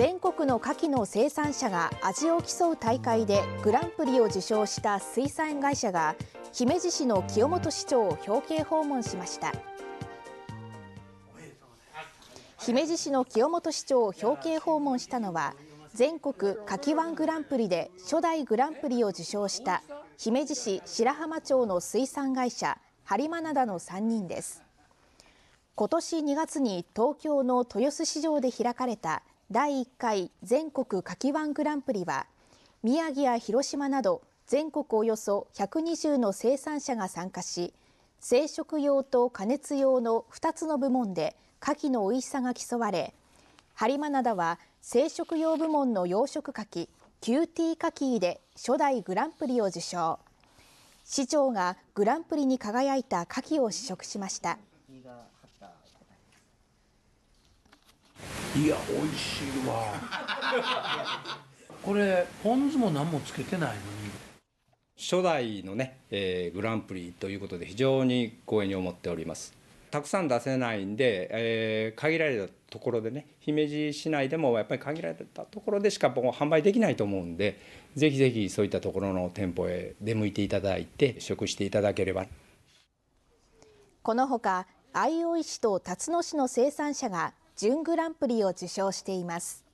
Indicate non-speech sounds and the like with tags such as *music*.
全国の牡蠣の生産者が味を競う大会でグランプリを受賞した水産会社が姫路市の清本市長を表敬訪問しました姫路市の清本市長を表敬訪問したのは全国かきワングランプリで初代グランプリを受賞した姫路市白浜町の水産会社播磨灘の3人です今年2月に東京の豊洲市場で開かれた第1回全国かきワングランプリは宮城や広島など全国およそ120の生産者が参加し生殖用と加熱用の2つの部門で牡蠣の美味しさが競われ播磨灘は生殖用部門の養殖牡蠣キューティーカキーで初代グランプリを受賞市長がグランプリに輝いた牡蠣を試食しましたいや美味しいわ *laughs* これポン酢も何もつけてないのに初代のね、えー、グランプリということで非常に光栄に思っておりますたくさん出せないんで、えー、限られたところでね姫路市内でもやっぱり限られたところでしかもう販売できないと思うんでぜひぜひそういったところの店舗へ出向いていただいて食していただければこのほか相生市と辰野市の生産者が準グランプリを受賞しています。